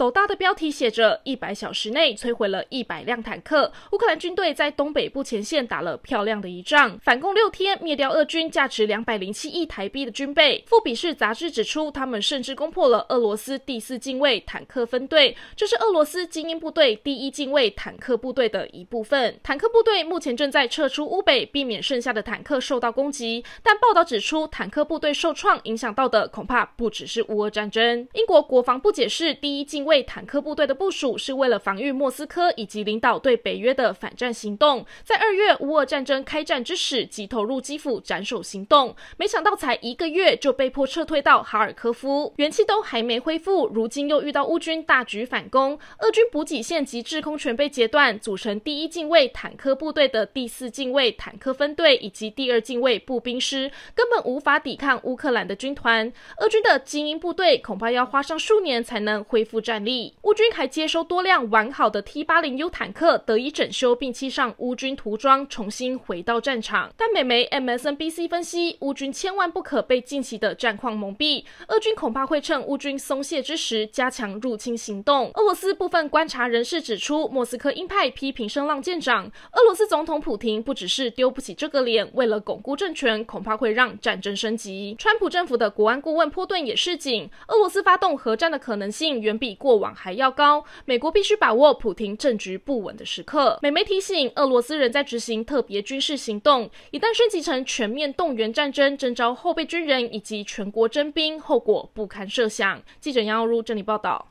斗大的标题写着：“一百小时内摧毁了一百辆坦克，乌克兰军队在东北部前线打了漂亮的一仗，反攻六天灭掉俄军价值两百零七亿台币的军备。”《富比士》杂志指出，他们甚至攻破了俄罗斯第四近卫坦克分队，这是俄罗斯精英部队第一近卫坦克部队的一部分。坦克部队目前正在撤出乌北，避免剩下的坦克受到攻击。但报道指出，坦克部队受创，影响到的恐怕不只是乌俄战争。英国国防部解释，第一近卫。为坦克部队的部署是为了防御莫斯科以及领导对北约的反战行动。在二月乌俄战争开战之时，即投入基辅斩首行动，没想到才一个月就被迫撤退到哈尔科夫，元气都还没恢复，如今又遇到乌军大举反攻，俄军补给线及制空权被截断，组成第一近卫坦克部队的第四近卫坦克分队以及第二近卫步兵师，根本无法抵抗乌克兰的军团。俄军的精英部队恐怕要花上数年才能恢复战。乌军还接收多辆完好的 T80U 坦克，得以整修并漆上乌军涂装，重新回到战场。但美媒 MSNBC 分析，乌军千万不可被近期的战况蒙蔽，俄军恐怕会趁乌军松懈之时加强入侵行动。俄罗斯部分观察人士指出，莫斯科鹰派批评声浪渐长，俄罗斯总统普廷不只是丢不起这个脸，为了巩固政权，恐怕会让战争升级。川普政府的国安顾问波顿也示警，俄罗斯发动核战的可能性远比。过往还要高，美国必须把握普廷政局不稳的时刻。美媒提醒，俄罗斯人在执行特别军事行动，一旦升级成全面动员战争、征召后备军人以及全国征兵，后果不堪设想。记者杨耀如这里报道。